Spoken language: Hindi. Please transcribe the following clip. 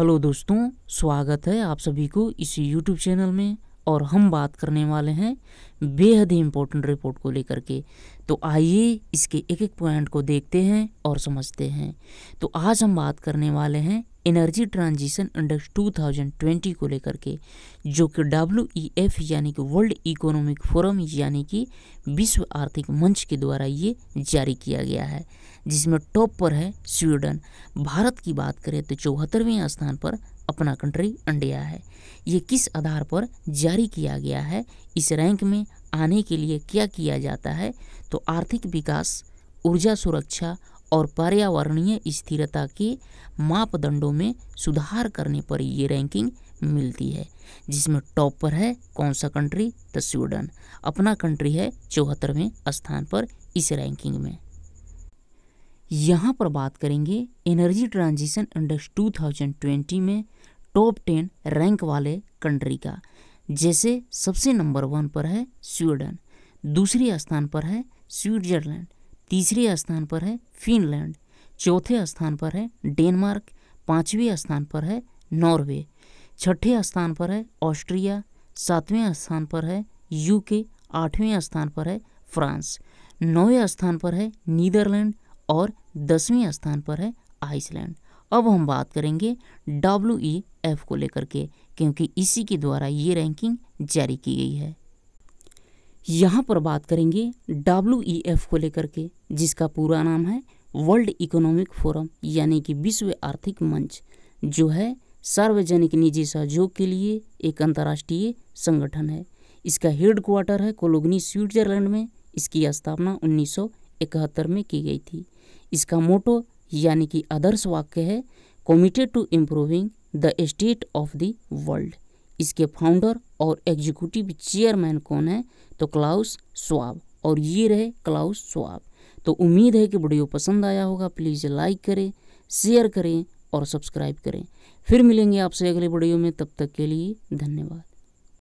हेलो दोस्तों स्वागत है आप सभी को इस यूट्यूब चैनल में और हम बात करने वाले हैं बेहद ही इम्पोर्टेंट रिपोर्ट को लेकर के तो आइए इसके एक एक पॉइंट को देखते हैं और समझते हैं तो आज हम बात करने वाले हैं एनर्जी ट्रांजिशन इंडेक्स 2020 को लेकर के जो कि डब्ल्यू e यानी कि वर्ल्ड इकोनॉमिक फोरम यानी कि विश्व आर्थिक मंच के द्वारा ये जारी किया गया है जिसमें टॉप पर है स्वीडन भारत की बात करें तो चौहत्तरवें स्थान पर अपना कंट्री इंडिया है ये किस आधार पर जारी किया गया है इस रैंक में आने के लिए क्या किया जाता है तो आर्थिक विकास ऊर्जा सुरक्षा और पर्यावरणीय स्थिरता के मापदंडों में सुधार करने पर ये रैंकिंग मिलती है जिसमें टॉप पर है कौन सा कंट्री तो स्वीडन अपना कंट्री है चौहत्तरवें स्थान पर इस रैंकिंग में यहाँ पर बात करेंगे एनर्जी ट्रांजिशन इंडेक्स 2020 में टॉप टेन रैंक वाले कंट्री का जैसे सबसे नंबर वन पर है स्वीडन दूसरे स्थान पर है स्विट्जरलैंड तीसरे स्थान पर है फिनलैंड चौथे स्थान पर है डेनमार्क पाँचवें स्थान पर है नॉर्वे छठे स्थान पर है ऑस्ट्रिया सातवें स्थान पर है यूके आठवें स्थान पर है फ्रांस नौवें स्थान पर है नीदरलैंड और दसवें स्थान पर है आइसलैंड अब हम बात करेंगे डब्ल्यू ई एफ को लेकर के क्योंकि इसी के द्वारा ये रैंकिंग जारी की गई है यहाँ पर बात करेंगे डब्ल्यू ई एफ को लेकर के जिसका पूरा नाम है वर्ल्ड इकोनॉमिक फोरम यानी कि विश्व आर्थिक मंच जो है सार्वजनिक निजी सहयोग के लिए एक अंतर्राष्ट्रीय संगठन है इसका हेडक्वार्टर है कोलोगनी स्विट्जरलैंड में इसकी स्थापना 1971 में की गई थी इसका मोटो यानी कि आदर्श वाक्य है committed to improving the state of the world इसके फाउंडर और एग्जीक्यूटिव चेयरमैन कौन है तो क्लाउस स्वाब और ये रहे क्लाउस स्वाब तो उम्मीद है कि वीडियो पसंद आया होगा प्लीज़ लाइक करें शेयर करें और सब्सक्राइब करें फिर मिलेंगे आपसे अगले वीडियो में तब तक के लिए धन्यवाद